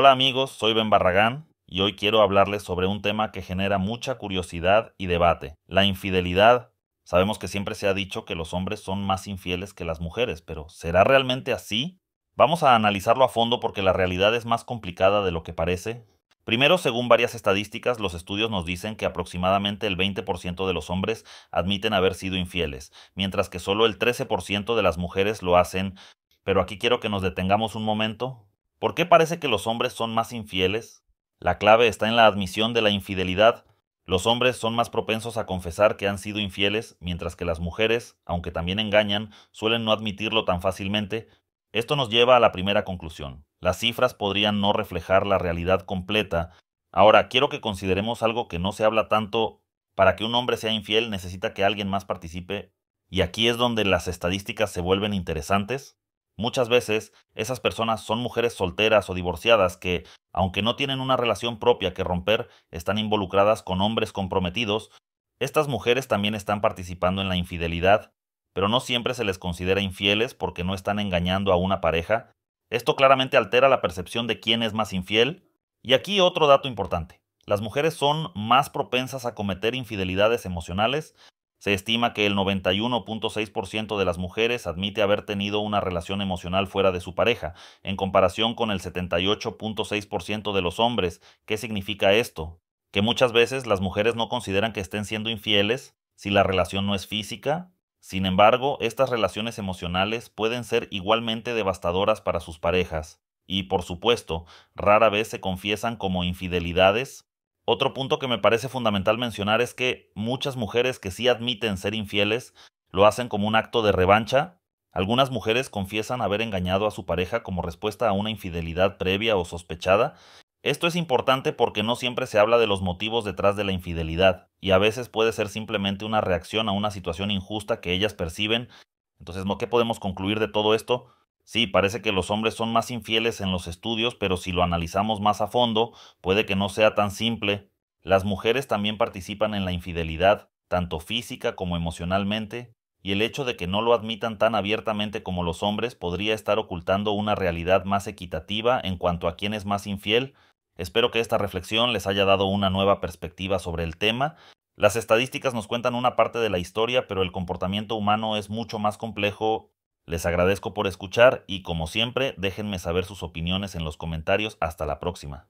Hola amigos, soy Ben Barragán y hoy quiero hablarles sobre un tema que genera mucha curiosidad y debate, la infidelidad. Sabemos que siempre se ha dicho que los hombres son más infieles que las mujeres, pero ¿será realmente así? Vamos a analizarlo a fondo porque la realidad es más complicada de lo que parece. Primero, según varias estadísticas, los estudios nos dicen que aproximadamente el 20% de los hombres admiten haber sido infieles, mientras que solo el 13% de las mujeres lo hacen. Pero aquí quiero que nos detengamos un momento ¿Por qué parece que los hombres son más infieles? La clave está en la admisión de la infidelidad. Los hombres son más propensos a confesar que han sido infieles, mientras que las mujeres, aunque también engañan, suelen no admitirlo tan fácilmente. Esto nos lleva a la primera conclusión. Las cifras podrían no reflejar la realidad completa. Ahora, quiero que consideremos algo que no se habla tanto. Para que un hombre sea infiel necesita que alguien más participe. Y aquí es donde las estadísticas se vuelven interesantes. Muchas veces esas personas son mujeres solteras o divorciadas que, aunque no tienen una relación propia que romper, están involucradas con hombres comprometidos. Estas mujeres también están participando en la infidelidad, pero no siempre se les considera infieles porque no están engañando a una pareja. Esto claramente altera la percepción de quién es más infiel. Y aquí otro dato importante. Las mujeres son más propensas a cometer infidelidades emocionales se estima que el 91.6% de las mujeres admite haber tenido una relación emocional fuera de su pareja, en comparación con el 78.6% de los hombres. ¿Qué significa esto? Que muchas veces las mujeres no consideran que estén siendo infieles si la relación no es física. Sin embargo, estas relaciones emocionales pueden ser igualmente devastadoras para sus parejas, y por supuesto, rara vez se confiesan como infidelidades otro punto que me parece fundamental mencionar es que muchas mujeres que sí admiten ser infieles lo hacen como un acto de revancha. Algunas mujeres confiesan haber engañado a su pareja como respuesta a una infidelidad previa o sospechada. Esto es importante porque no siempre se habla de los motivos detrás de la infidelidad, y a veces puede ser simplemente una reacción a una situación injusta que ellas perciben. Entonces, ¿qué podemos concluir de todo esto? Sí, parece que los hombres son más infieles en los estudios, pero si lo analizamos más a fondo, puede que no sea tan simple. Las mujeres también participan en la infidelidad, tanto física como emocionalmente, y el hecho de que no lo admitan tan abiertamente como los hombres podría estar ocultando una realidad más equitativa en cuanto a quién es más infiel. Espero que esta reflexión les haya dado una nueva perspectiva sobre el tema. Las estadísticas nos cuentan una parte de la historia, pero el comportamiento humano es mucho más complejo les agradezco por escuchar y como siempre déjenme saber sus opiniones en los comentarios. Hasta la próxima.